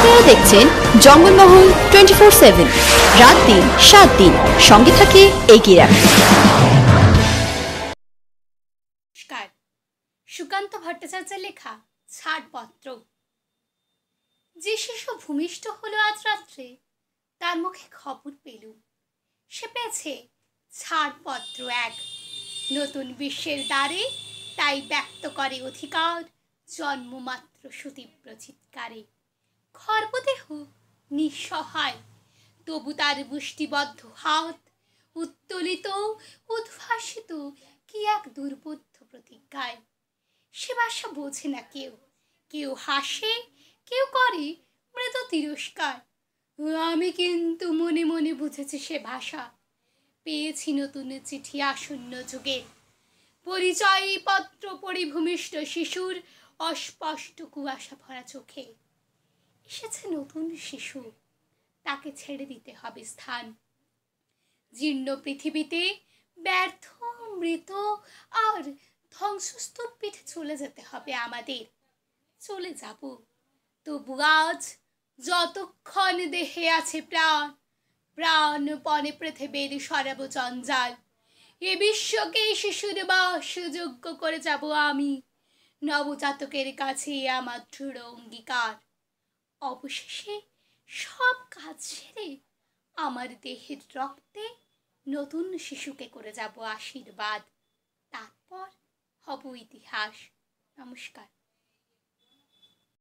আপনারা দেখছেন Jangalmahal twenty four seven রাত দিন সাত দিন সঙ্গে থাকে এগিয়ে রাখ সুকান্ত ভট্টাচার্যের লেখা ছাড়পত্র যে শিশু ভূমিষ্ঠ হলো আজ রাত্রে তার মুখে খবর পেল সে পেয়েছে ছাড়পত্র এক নতুন বিশ্বের দ্বারে তাই ব্যক্ত করে অধিকার জন্মমাত্র সুতীব্র চিৎকারে খর্বদেহ নিঃসহায় তবু তার মুষ্টিবদ্ধ হাত উত্তোলিত উদ্ভাসিত কি এক দুর্বোধ্য প্রতিজ্ঞায় সে বাসা বোঝে না কেউ কেউ হাসে কেউ করে মৃত তিরস্কার আমি কিন্তু মনে মনে বুঝেছি সে ভাষা পেয়েছি নতুন চিঠি আসন্ন যুগে পরিচয়পত্র পরিভূমিষ্ট শিশুর অস্পষ্ট কুয়াশা ভরা চোখে এসেছে নতুন শিশু তাকে ছেড়ে দিতে হবে স্থান জীর্ণ পৃথিবীতে ব্যর্থ মৃত আর ধ্বংসস্তূপ পিঠে চলে যেতে হবে আমাদের চলে যাব তবু আজ যতক্ষণ দেহে আছে প্রাণ প্রাণ পণে পৃথিবীর সরাব জঞ্জাল এ বিশ্বকে শিশুর বাসযোগ্য করে যাব আমি নবজাতকের কাছে আমার দৃঢ় অঙ্গীকার অবশেষে সব কাজ ছেড়ে আমার দেহের রক্তে নতুন শিশুকে করে যাব আশীর্বাদ তারপর হব ইতিহাস নমস্কার